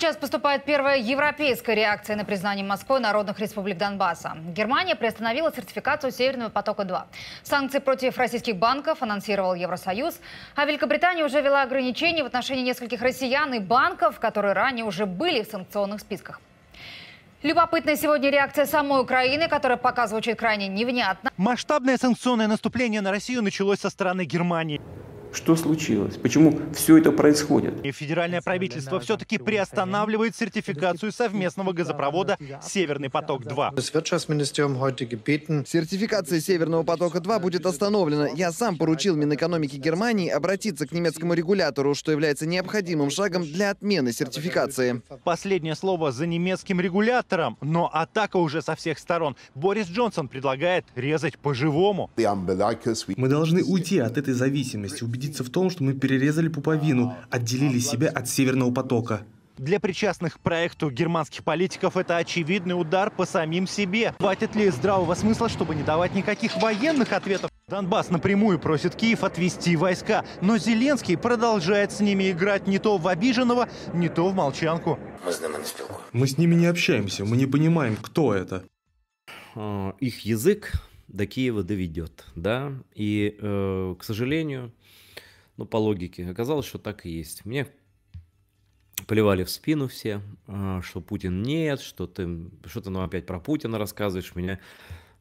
сейчас поступает первая европейская реакция на признание Москвы народных республик Донбасса. Германия приостановила сертификацию «Северного потока-2». Санкции против российских банков анонсировал Евросоюз, а Великобритания уже вела ограничения в отношении нескольких россиян и банков, которые ранее уже были в санкционных списках. Любопытная сегодня реакция самой Украины, которая пока звучит крайне невнятно. Масштабное санкционное наступление на Россию началось со стороны Германии. Что случилось? Почему все это происходит? И федеральное правительство все-таки приостанавливает сертификацию совместного газопровода «Северный поток-2». Сертификация «Северного потока-2» будет остановлена. Я сам поручил Минэкономике Германии обратиться к немецкому регулятору, что является необходимым шагом для отмены сертификации. Последнее слово за немецким регулятором, но атака уже со всех сторон. Борис Джонсон предлагает резать по-живому. Мы должны уйти от этой зависимости, убедить убедиться в том, что мы перерезали пуповину, отделили себя от Северного потока. Для причастных к проекту германских политиков это очевидный удар по самим себе. Хватит ли здравого смысла, чтобы не давать никаких военных ответов? Донбасс напрямую просит Киев отвести войска, но Зеленский продолжает с ними играть не то в обиженного, не то в молчанку. Мы с ними не общаемся, мы не понимаем, кто это. А, их язык до Киева доведет, да, и, э, к сожалению, ну, по логике. Оказалось, что так и есть. Мне плевали в спину все, а, что Путин нет, что ты, что то нам опять про Путина рассказываешь. Меня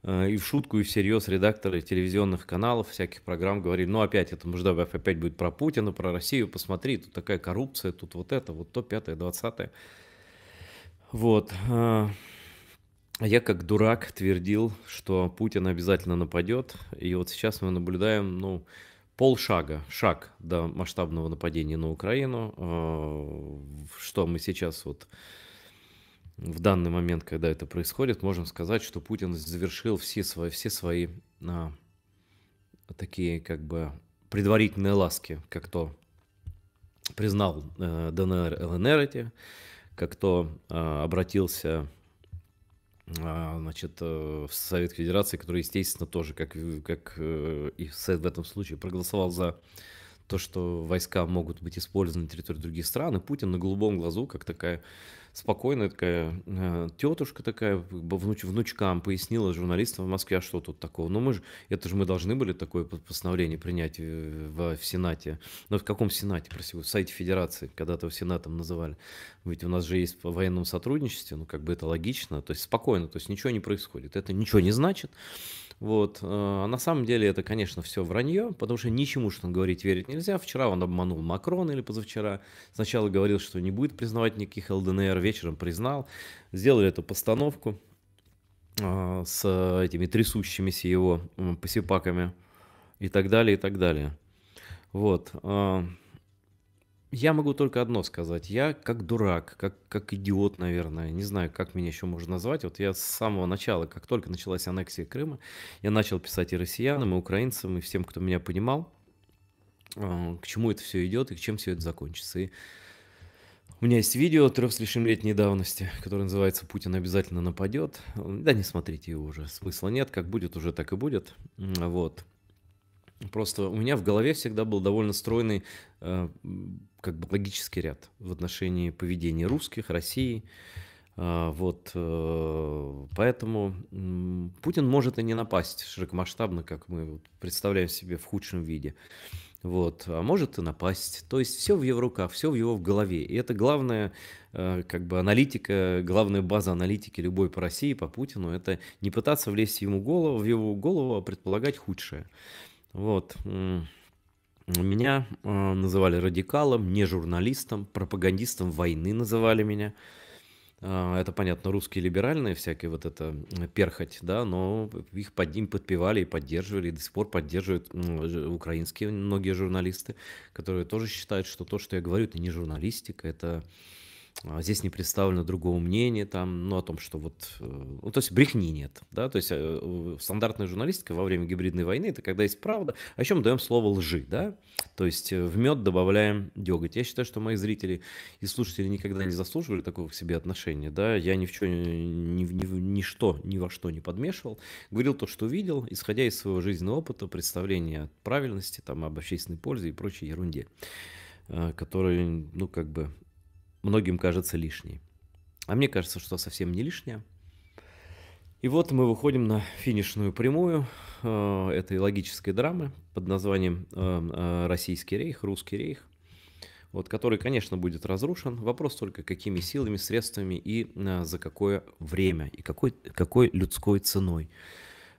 а, и в шутку, и всерьез редакторы телевизионных каналов, всяких программ говорили, ну опять это Муждабаев опять будет про Путина, про Россию, посмотри, тут такая коррупция, тут вот это, вот то, пятое, двадцатое. Вот. А, я как дурак твердил, что Путин обязательно нападет, и вот сейчас мы наблюдаем, ну, полшага, шаг до масштабного нападения на Украину, э, что мы сейчас вот в данный момент, когда это происходит, можем сказать, что Путин завершил все свои, все свои а, такие как бы предварительные ласки, как то признал э, ДНР, ЛНР эти, как то э, обратился а, значит, э, в Совет Федерации, который, естественно, тоже, как, э, как э, и в этом случае, проголосовал за то, что войска могут быть использованы на территории других стран, и Путин на голубом глазу, как такая спокойная такая э, тетушка такая, внуч, внучкам пояснила журналистам в Москве, а что тут такого? Ну мы же, это же мы должны были такое постановление принять э, в, в Сенате. Но ну, в каком Сенате, простите, в сайте Федерации, когда-то в Сенатом называли. Ведь у нас же есть по военному сотрудничеству, ну как бы это логично, то есть спокойно, то есть ничего не происходит. Это ничего не значит. Вот. А на самом деле это, конечно, все вранье, потому что ничему, что он говорит, верить нельзя. Вчера он обманул Макрона или позавчера. Сначала говорил, что не будет признавать никаких ЛДНР, вечером признал. Сделали эту постановку а, с этими трясущимися его посипаками и так далее, и так далее. Вот. А, я могу только одно сказать. Я как дурак, как, как идиот, наверное. Не знаю, как меня еще можно назвать. Вот я с самого начала, как только началась аннексия Крыма, я начал писать и россиянам, и украинцам, и всем, кто меня понимал, э, к чему это все идет и к чем все это закончится. И у меня есть видео трех с лишним летней давности, которое называется «Путин обязательно нападет». Да не смотрите его уже, смысла нет, как будет уже, так и будет. Вот. Просто у меня в голове всегда был довольно стройный э, как бы логический ряд в отношении поведения русских, России. А, вот, э, поэтому Путин может и не напасть широкомасштабно, как мы представляем себе в худшем виде. Вот, а может и напасть. То есть все в его руках, все в его в голове. И это главная э, как бы аналитика, главная база аналитики любой по России, по Путину, это не пытаться влезть ему голову, в его голову, а предполагать худшее. Вот. Меня э, называли радикалом, не журналистом, пропагандистом войны называли меня. Э, это, понятно, русские либеральные всякие вот это перхоть, да, но их под ним подпевали и поддерживали, и до сих пор поддерживают ну, украинские многие журналисты, которые тоже считают, что то, что я говорю, это не журналистика, это а, здесь не представлено другого мнения, там, ну, о том, что вот, э, ну, то есть брехни нет, да, то есть э, стандартная журналистика во время гибридной войны, это когда есть правда, о а чем даем слово лжи, да, то есть э, в мед добавляем деготь. Я считаю, что мои зрители и слушатели никогда не заслуживали такого к себе отношения, да, я ни в чем, ни, ни, ни что, ни во что не подмешивал, говорил то, что видел, исходя из своего жизненного опыта, представления о правильности, там, об общественной пользе и прочей ерунде, которые, ну, как бы многим кажется лишней. А мне кажется, что совсем не лишняя. И вот мы выходим на финишную прямую э, этой логической драмы под названием э, э, «Российский рейх», «Русский рейх», вот, который, конечно, будет разрушен. Вопрос только, какими силами, средствами и за какое время, и какой, какой людской ценой.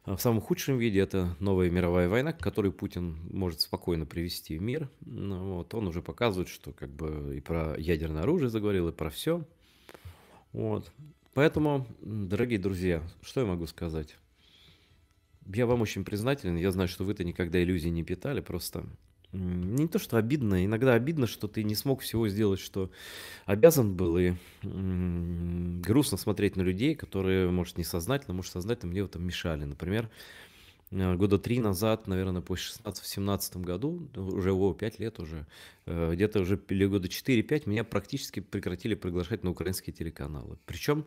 Э, в самом худшем виде это новая мировая война, к которой Путин может спокойно привести в мир. Ну вот. Он уже показывает, что как бы и про ядерное оружие заговорил, и про все. Вот. Поэтому, дорогие друзья, что я могу сказать? Я вам очень признателен. Я знаю, что вы-то никогда иллюзий не питали. Просто не то, что обидно, иногда обидно, что ты не смог всего сделать, что обязан был, и грустно смотреть на людей, которые, может, не сознательно, может, сознательно мне в этом мешали. Например, э, года три назад, наверное, по 16-17 году, ну, уже о, 5 лет уже, э, где-то уже или года 4-5, меня практически прекратили приглашать на украинские телеканалы. Причем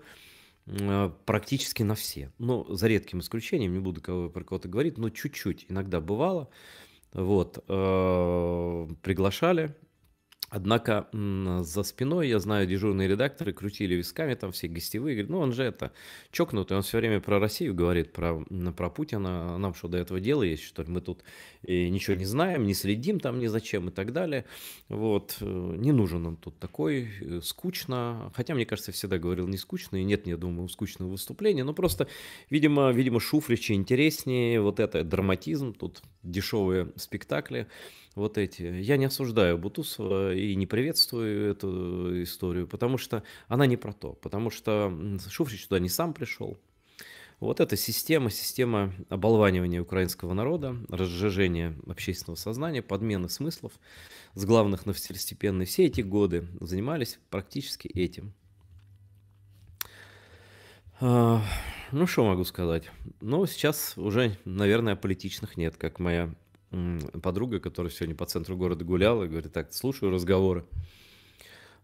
э, практически на все. Но за редким исключением, не буду про кого-то говорить, но чуть-чуть иногда бывало – вот, э, приглашали, Однако за спиной, я знаю, дежурные редакторы крутили висками, там все гостевые, говорят, ну он же это, чокнутый, он все время про Россию говорит, про, про Путина, нам что до этого дела есть, что ли, мы тут э, ничего не знаем, не следим там ни зачем и так далее, вот, э, не нужен нам тут такой, э, скучно, хотя, мне кажется, всегда говорил не скучно, и нет, я думаю, скучного выступления, но просто, видимо, видимо, Шуфричи интереснее, вот это драматизм, тут дешевые спектакли, вот эти. Я не осуждаю Бутусова и не приветствую эту историю, потому что она не про то, потому что Шуфрич туда не сам пришел. Вот эта система, система оболванивания украинского народа, разжижения общественного сознания, подмены смыслов с главных на второстепенные. Все эти годы занимались практически этим. А, ну, что могу сказать? Ну, сейчас уже, наверное, политичных нет, как моя подруга, которая сегодня по центру города гуляла, говорит, так, слушаю разговоры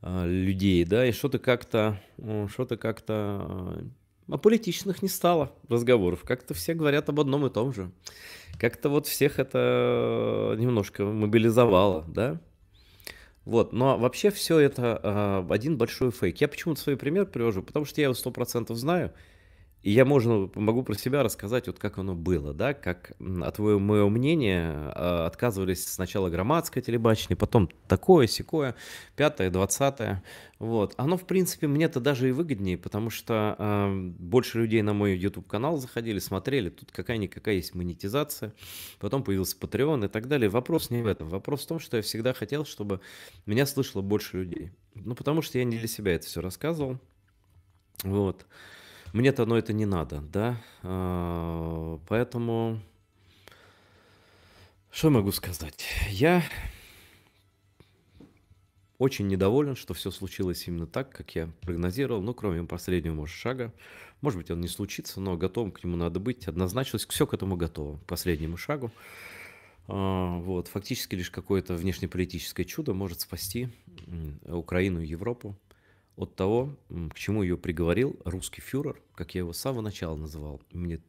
а, людей, да, и что-то как-то, что-то как-то о а, а политичных не стало разговоров. Как-то все говорят об одном и том же. Как-то вот всех это немножко мобилизовало, да? Вот, но ну, вообще все это один большой фейк. Я почему-то свой пример привожу, потому что я его 100% знаю, и я можно, могу про себя рассказать, вот как оно было, да, как, от твоего моего мнения, а, отказывались сначала громадское телебачение, потом такое, секое, пятое, двадцатое, вот. Оно, в принципе, мне-то даже и выгоднее, потому что э, больше людей на мой YouTube-канал заходили, смотрели, тут какая-никакая есть монетизация, потом появился Patreon и так далее. Вопрос не в этом, вопрос в том, что я всегда хотел, чтобы меня слышало больше людей. Ну, потому что я не для себя это все рассказывал, вот. Вот мне-то оно это не надо, да. А, поэтому, что могу сказать? Я очень недоволен, что все случилось именно так, как я прогнозировал, ну, кроме последнего, может, шага. Может быть, он не случится, но готовым к нему надо быть. Однозначно, все к этому готово, к последнему шагу. А, вот, фактически лишь какое-то внешнеполитическое чудо может спасти Украину и Европу от того, к чему ее приговорил русский фюрер, как я его с самого начала называл. Мне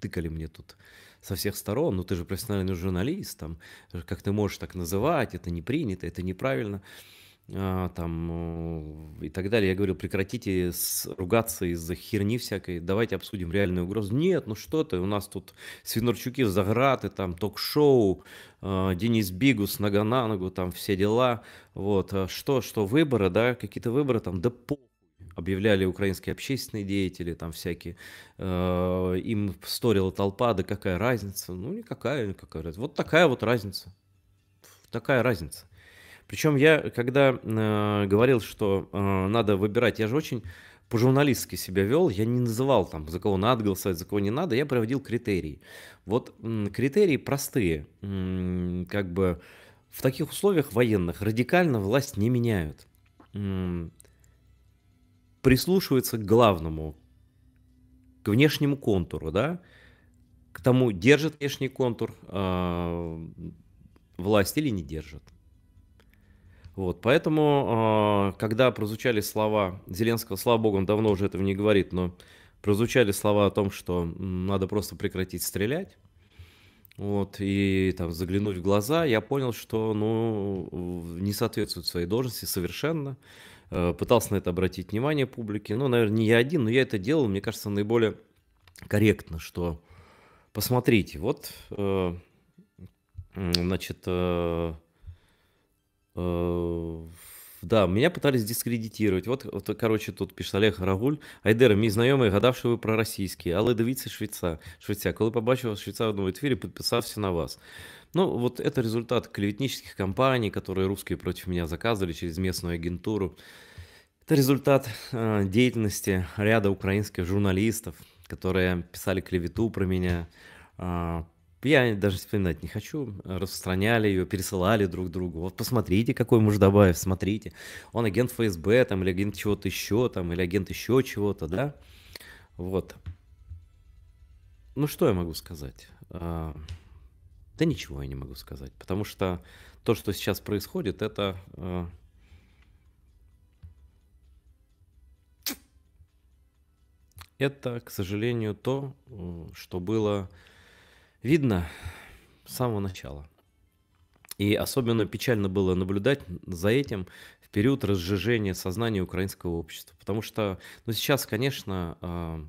тыкали мне тут со всех сторон, ну ты же профессиональный журналист, там, как ты можешь так называть, это не принято, это неправильно. А, там э, и так далее. Я говорил, прекратите с, ругаться из-за херни всякой, давайте обсудим реальную угрозу. Нет, ну что ты, у нас тут Свинорчуки, Заграты, там ток-шоу, а, Денис Бигус, нога на ногу, там все дела. Вот, а что, что выборы, да, какие-то выборы там, да по объявляли украинские общественные деятели, там всякие, э, им сторила толпа, да какая разница? Ну, никакая, никакая разница. Вот такая вот разница. Такая разница. Причем я, когда э, говорил, что э, надо выбирать, я же очень по-журналистски себя вел, я не называл там, за кого надо голосовать, за кого не надо, я проводил критерии. Вот м, критерии простые, м, как бы в таких условиях военных радикально власть не меняют. М, прислушиваются к главному, к внешнему контуру, да, к тому, держит внешний контур э, власть или не держит. Вот, поэтому, а, когда прозвучали слова Зеленского, слава богу, он давно уже этого не говорит, но прозвучали слова о том, что надо просто прекратить стрелять, вот, и там заглянуть в глаза, я понял, что, ну, не соответствует своей должности совершенно. Э, пытался на это обратить внимание публики. Ну, наверное, не я один, но я это делал, мне кажется, наиболее корректно, что посмотрите, вот, э, значит, э, Э, да, меня пытались дискредитировать. Вот, вот короче, тут пише Олег Рагуль. Айдер, мій знайомий гадав, що ви проросійські, але дивіться швейця. Швейця. Коли побачил вас швейця в одному ефірі, подписался на вас. Ну, вот это результат клеветнических кампаний, которые русские против меня заказывали через местную агентуру. Это результат э, деятельности ряда украинских журналистов, которые писали клевету про меня, э, я даже вспоминать не хочу. Распространяли ее, пересылали друг другу. Вот посмотрите, какой муж Муждабаев, смотрите. Он агент ФСБ там, или агент чего-то еще, там, или агент еще чего-то, да? Вот. Ну, что я могу сказать? А, да ничего я не могу сказать. Потому что то, что сейчас происходит, это... А, это, к сожалению, то, что было видно с самого начала. И особенно печально было наблюдать за этим в период разжижения сознания украинского общества. Потому что ну, сейчас, конечно, а,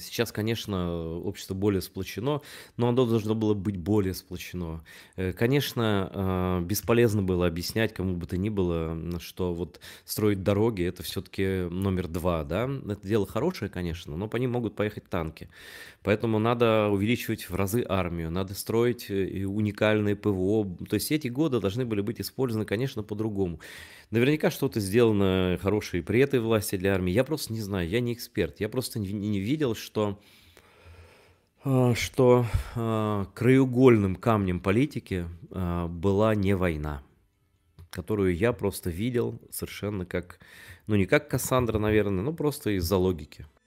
Сейчас, конечно, общество более сплочено, но оно должно было быть более сплочено. Э, конечно, а, бесполезно было объяснять кому бы то ни было, что вот строить дороги – это все-таки номер два, да? Это дело хорошее, конечно, но по ним могут поехать танки. Поэтому надо увеличивать в разы армию, надо строить э, уникальные ПВО. То есть эти годы должны были быть использованы, конечно, по-другому. Наверняка что-то сделано хорошие при этой власти для армии. Я просто не знаю, я не эксперт, я просто не видел заметил, что, а, что а, краеугольным камнем политики а, была не война, которую я просто видел совершенно как, ну не как Кассандра, наверное, но просто из-за логики.